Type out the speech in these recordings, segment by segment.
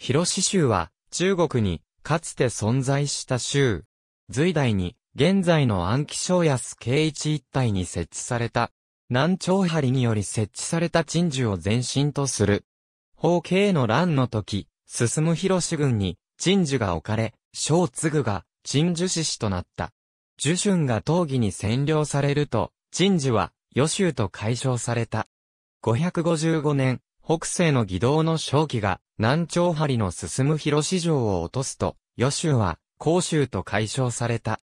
広志州は、中国に、かつて存在した州。隋代に、現在の安徽省安慶一一帯に設置された、南朝張により設置された鎮守を前身とする。法慶の乱の時、進む広志軍に、鎮守が置かれ、小継が、鎮守志士となった。樹春が討議に占領されると、鎮守は、予州と解消された。555年、北西の義道の正気が南朝張の進む広市城を落とすと、余州は甲州と解消された。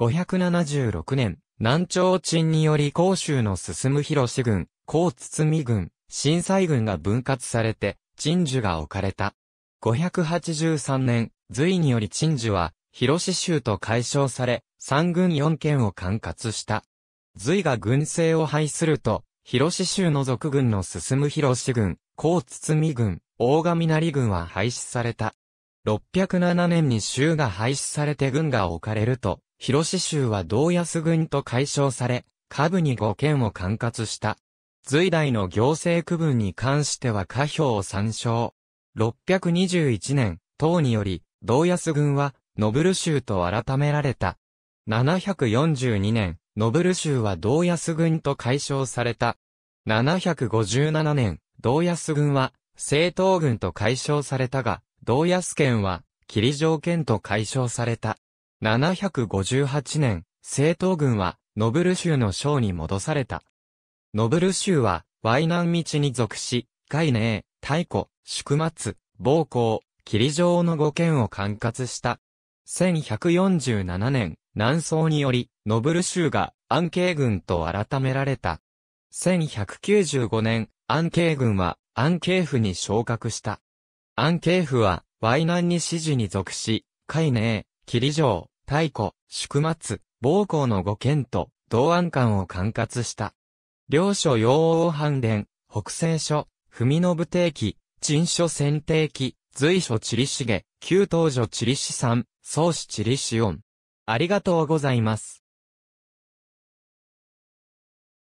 576年、南朝陳により甲州の進む広市軍、甲堤軍、震災軍が分割されて、鎮守が置かれた。583年、隋により鎮守は、広市州と解消され、三軍四県を管轄した。隋が軍政を廃すると、広市州の族軍の進む広市軍、高堤軍、大神成軍は廃止された。607年に州が廃止されて軍が置かれると、広志州は道安軍と解消され、下部に5県を管轄した。随代の行政区分に関しては下表を参照。621年、党により、道安軍は、ノブル州と改められた。742年、ノブル州は道安軍と解消された。757年、道安軍は、正東軍と解消されたが、道安県は、霧城県と解消された。758年、正東軍は、ノブル州の省に戻された。ノブル州は、ワイナン道に属し、海寧、太古、宿松、暴行、霧城の5県を管轄した。1147年、南宋により、ノブル州が、安慶軍と改められた。1195年、安慶軍は安慶府に昇格した。安慶府は、淮南に支持に属し、海寧、霧城、太古、宿末、暴行の5県と、同安官を管轄した。領所陽王藩伝、北西書、文信定期、陳所選定期、随所地理重、旧東所地理師さん、宗師地理師音。ありがとうございます。